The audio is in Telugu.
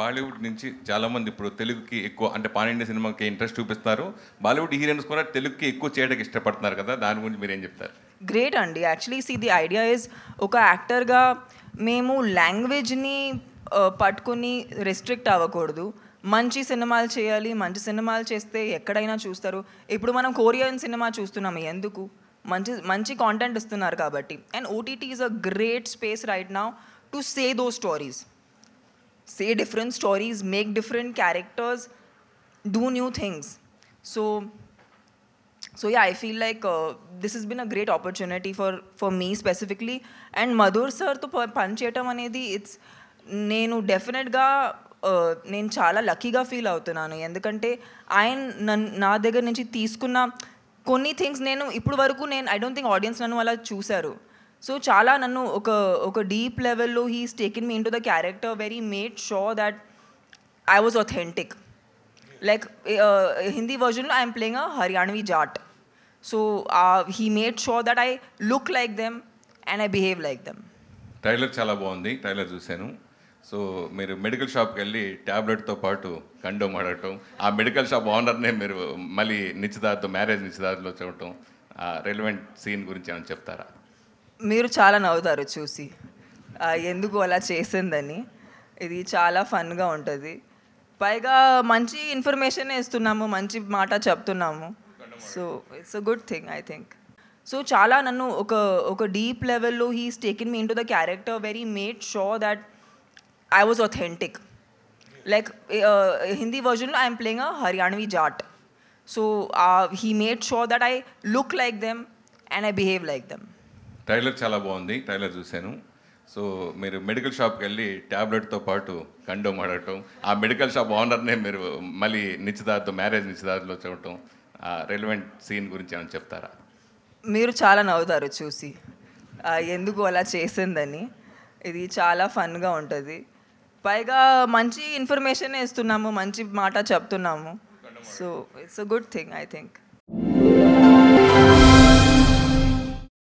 బాలీవుడ్ నుంచి చాలామంది ఇప్పుడు తెలుగుకి ఎక్కువ అంటే పానిండియా సినిమాకి ఇంట్రెస్ట్ చూపిస్తారు బాలీవుడ్ హీరోయిన్స్ కూడా తెలుగుకి ఎక్కువ చేయడానికి ఇష్టపడుతున్నారు కదా దాని గురించి మీరు ఏం చెప్తారు గ్రేట్ అండి actually see the idea is ఒక యాక్టర్గా మేము లాంగ్వేజ్ని పట్టుకుని రెస్ట్రిక్ట్ అవ్వకూడదు మంచి సినిమాలు చేయాలి మంచి సినిమాలు చేస్తే ఎక్కడైనా చూస్తారు ఇప్పుడు మనం కొరియన్ సినిమా చూస్తున్నాము ఎందుకు మంచి మంచి కాంటెంట్ ఇస్తున్నారు కాబట్టి and OTT is a great space right now to say those stories say different stories, make different characters, do new things. So, so yeah, I feel like uh, this has been a great opportunity for, for me specifically. And Madhur sir to పనిచేయటం అనేది ఇట్స్ నేను డెఫినెట్గా నేను చాలా లక్కీగా ఫీల్ అవుతున్నాను ఎందుకంటే ఆయన నా దగ్గర నుంచి తీసుకున్న కొన్ని థింగ్స్ నేను ఇప్పుడు వరకు నేను ఐ డోంట్ థింక్ ఆడియన్స్ నన్ను అలా చూశారు సో చాలా నన్ను ఒక ఒక డీప్ లెవెల్లో he's taking me in to the character very made sure that I was authentic like Hindi వర్జన్లో I'm playing a Haryanvi Jat so he made sure that I look like them and I behave like them trailer చాలా బాగుంది ట్రైలర్ చూశాను సో మీరు మెడికల్ షాప్కి వెళ్ళి ట్యాబ్లెట్తో పాటు కండోమ్ ఆడటం ఆ మెడికల్ షాప్ ఓనర్నే మీరు మళ్ళీ నిశ్చితార్థం మ్యారేజ్ నిశ్చితార్థంలో చూడటం రెలివెంట్ సీన్ గురించి ఏమైనా చెప్తారా మీరు చాలా నవ్వుతారు చూసి ఎందుకు అలా చేసిందని ఇది చాలా ఫన్గా ఉంటుంది పైగా మంచి ఇన్ఫర్మేషన్ ఇస్తున్నాము మంచి మాట చెప్తున్నాము so it's a good thing I think so చాలా నన్ను ఒక ఒక డీప్ లెవెల్లో he's taking me in to the character very made sure that I was authentic like Hindi వర్జన్లో I'm playing a Haryanvi Jat so he made sure that I look like them and I behave like them trailer చాలా బాగుంది ట్రైలర్ చూశాను సో మీరు మెడికల్ షాప్కి వెళ్ళి ట్యాబ్లెట్తో పాటు కండోమ్ ఆడటం ఆ మెడికల్ షాప్ ఓనర్నే మీరు మళ్ళీ నిశ్చితార్థం మ్యారేజ్ నిశ్చితార్థంలో చూడటం రెలివెంట్ సీన్ గురించి ఏమైనా చెప్తారా మీరు చాలా నవ్వుతారు చూసి ఎందుకు అలా చేసిందని ఇది చాలా ఫన్గా ఉంటుంది పైగా మంచి ఇన్ఫర్మేషన్ ఇస్తున్నాము మంచి మాట చెప్తున్నాము so it's a good thing I think